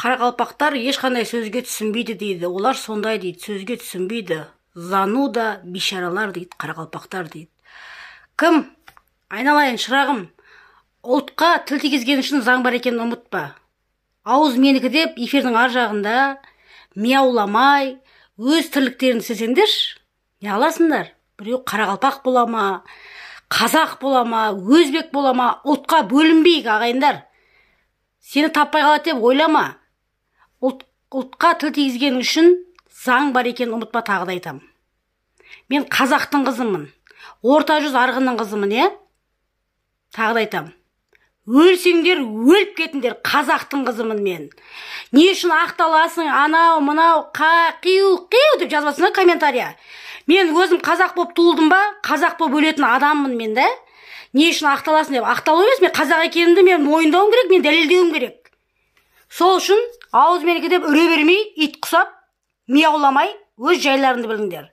қарақалпақтар ешқандай сөзге түсінбейді дейді олар сондай дейді сөзге түсінбейді зануда бишаралар дейді қарақалпақтар дейді кім айналайын шырағым ұлтқа тіл үшін заң бар екенін ұмытпа ауыз менікі деп эфирдің ар жағында мияуламай өз тірліктерін істесеңдерші не аласыңдар біреу қарақалпақ бола ма қазақ бола ма өзбек бола ма ұлтқа бөлінбейік ағайындар сені таппай қалады деп ойлама ұлт, ұлтқа тіл тигізгенің үшін заң бар екенін ұмытпа тағы да айтамын мен қазақтың қызымын орта жүз арғынның қызымын иә тағы да айтамын өлсеңдер өліп кетіңдер қазақтың қызымын мен не үшін ақталасың анау мынау қа қиу қиу деп жазбасыңдар комментария мен өзім қазақ болып туылдым ба қазақ болып өлетін адаммын мен да не үшін ақталасың деп ақталу емес мен қазақ екенімді мен мойындауым керек мен дәлелдеуім керек сол үшін ауыз менікі деп үре бермей ит құсап мияуламай өз жайларыңды біліңдер